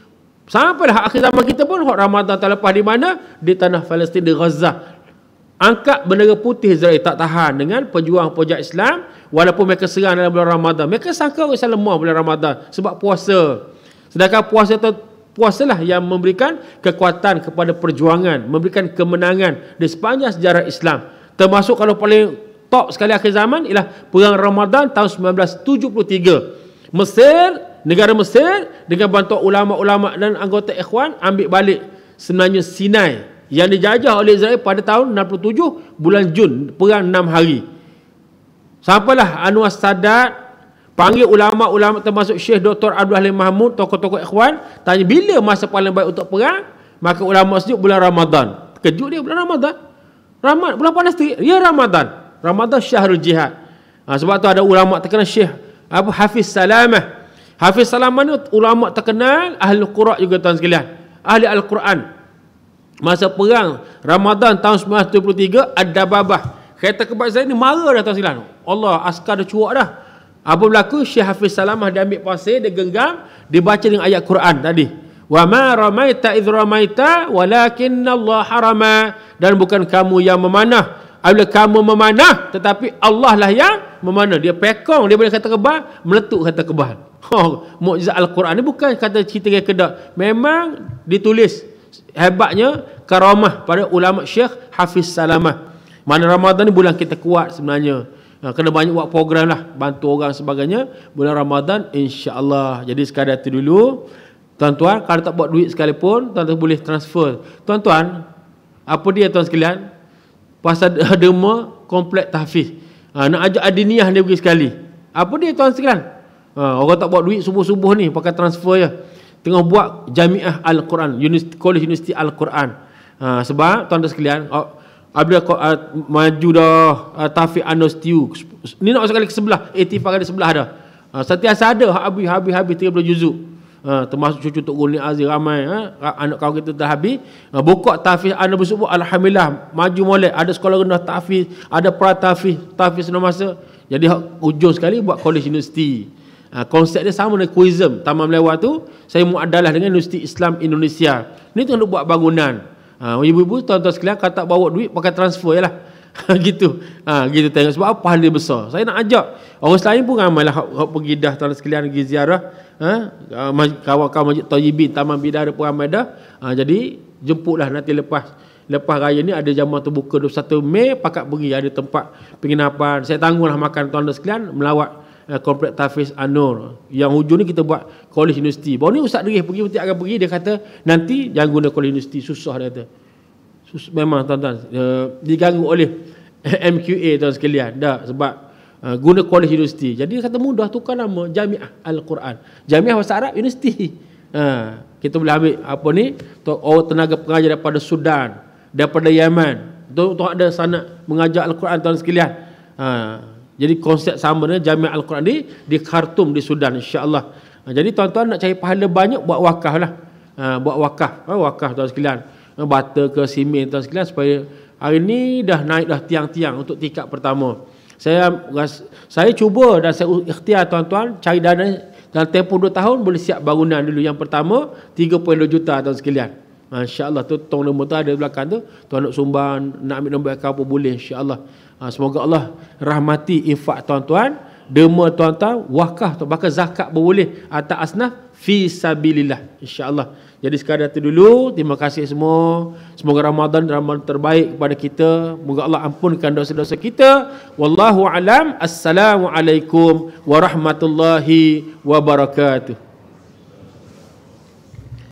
Sampailah akhir zaman kita pun Ramadan tak lepas di mana Di tanah Palestin di Gaza Angkat bendera putih Israel tak tahan dengan pejuang pojak Islam walaupun mereka serang dalam bulan Ramadan. Mereka sangka orang Islam lemah bulan Ramadan sebab puasa. Sedangkan puasa itu puasalah yang memberikan kekuatan kepada perjuangan, memberikan kemenangan di sepanjang sejarah Islam. Termasuk kalau paling top sekali akhir zaman ialah perang Ramadan tahun 1973. Mesir, negara Mesir dengan bantuan ulama-ulama dan anggota ikhwan ambil balik sebenarnya Sinai yang dijajah oleh Israel pada tahun 67 bulan Jun perang 6 hari sampailah Anwar Sadat panggil ulama-ulama termasuk Syekh Dr. Abdul Halim Mahmud tokoh-tokoh ikhwan tanya bila masa paling baik untuk perang maka ulama sejuk bulan Ramadan kejut dia bulan Ramadan Ramadan bulan panas tu ya Ramadan Ramadan syahrul jihad ha, sebab tu ada ulama terkenal Syekh Abu Hafiz Salamah Hafiz Salamah ni ulama terkenal ahli Qur'an juga tuan sekalian ahli Al-Quran masa perang Ramadan tahun 1973 ada babah kereta kebat saya ni marah dah tuan silan Allah askar dah cuak dah apa berlaku Syekh Hafiz Salamah dia ambil pasir dia genggam dia baca dengan ayat Quran tadi wa ma ramaita id ramaita walakinna Allah harama dan bukan kamu yang memanah apabila kamu memanah tetapi Allah lah yang memanah dia pekong dia boleh kata kebal meletup kata kebal [laughs] Oh, mukjizat Al-Quran ni bukan kata cerita yang kedak. Memang ditulis hebatnya karamah pada ulama Syekh Hafiz Salamah. Mana Ramadan ni bulan kita kuat sebenarnya. Ha, kena banyak buat program lah. Bantu orang sebagainya. Bulan Ramadan insya Allah. Jadi sekadar itu dulu. Tuan-tuan, kalau tak buat duit sekalipun, tuan-tuan boleh transfer. Tuan-tuan, apa dia tuan sekalian? Pasal [laughs] derma komplek tahfiz. Ha, nak ajak adiniah ni pergi sekali. Apa dia tuan sekalian? Ha, orang tak buat duit subuh-subuh ni pakai transfer je. Ya tengah buat jamiah al-Quran universiti kolej universiti al-Quran ha, sebab tuan-tuan sekalian oh, Abdul uh, maju dah uh, Taufik Anostiu ni nak sekali ke sebelah Etifah ada sebelah dah uh, sentiasa ada habis habis habis 30 juzuk uh, termasuk cucu Tok Guli Aziz ramai uh, anak kau kita dah habis uh, buka Taufik Anostiu alhamdulillah maju molek ada sekolah rendah Taufik ada pra Taufik Taufik semasa jadi hujung sekali buat kolej universiti Ha, konsep dia sama dengan kuizm. Taman Melewa tu saya muadalah dengan Universiti Islam Indonesia ni tengah buat bangunan ha, ibu-ibu tuan-tuan sekalian kalau tak bawa duit pakai transfer je lah [laughs] gitu ha, gitu tengok sebab apa dia besar saya nak ajak orang selain pun ramai lah orang pergi dah tuan-tuan sekalian pergi ziarah ha, ha kawan-kawan masjid Tawibin Taman Bidara pun ramai dah ha, jadi jemputlah nanti lepas Lepas raya ni ada jamuan terbuka 21 Mei Pakat pergi ada tempat penginapan Saya tanggunglah makan tuan-tuan sekalian Melawat Eh, Komplek Tafiz Anur Yang hujung ni kita buat College University Baru ni Ustaz Negeri pergi Mesti akan pergi Dia kata Nanti jangan guna College University Susah dia kata Sus- Memang tuan-tuan uh, Diganggu oleh [laughs] MQA tuan sekalian Dah sebab uh, Guna College University Jadi dia kata mudah Tukar nama Jami'ah Al-Quran Jami'ah Bahasa Arab University uh, Kita boleh ambil Apa ni Orang oh, tenaga pengajar Daripada Sudan Daripada Yemen Tuan-tuan ada sana Mengajar Al-Quran tuan sekalian Haa uh, jadi konsep sama dengan Jami' Al-Quran ni di Khartum di Sudan insya-Allah. Ha, jadi tuan-tuan nak cari pahala banyak buat wakaf lah. Ha, buat wakaf. Ha, wakaf tuan sekalian. Ha, bata ke simen tuan sekalian supaya hari ni dah naik dah tiang-tiang untuk tingkat pertama. Saya saya cuba dan saya ikhtiar tuan-tuan cari dana dalam tempoh 2 tahun boleh siap bangunan dulu yang pertama 3.2 juta tuan sekalian. Masya-Allah ha, tu tong nombor tu ada belakang tu. Tuan nak sumbang, nak ambil nombor akaun pun boleh insya-Allah. Ha, semoga Allah rahmati infak tuan-tuan, derma tuan-tuan, wakaf tu bahkan zakat boleh atas asnaf fi sabilillah insyaallah. Jadi sekadar itu dulu, terima kasih semua. Semoga Ramadan Ramadan terbaik kepada kita. Semoga Allah ampunkan dosa-dosa kita. Wallahu alam. Assalamualaikum warahmatullahi wabarakatuh.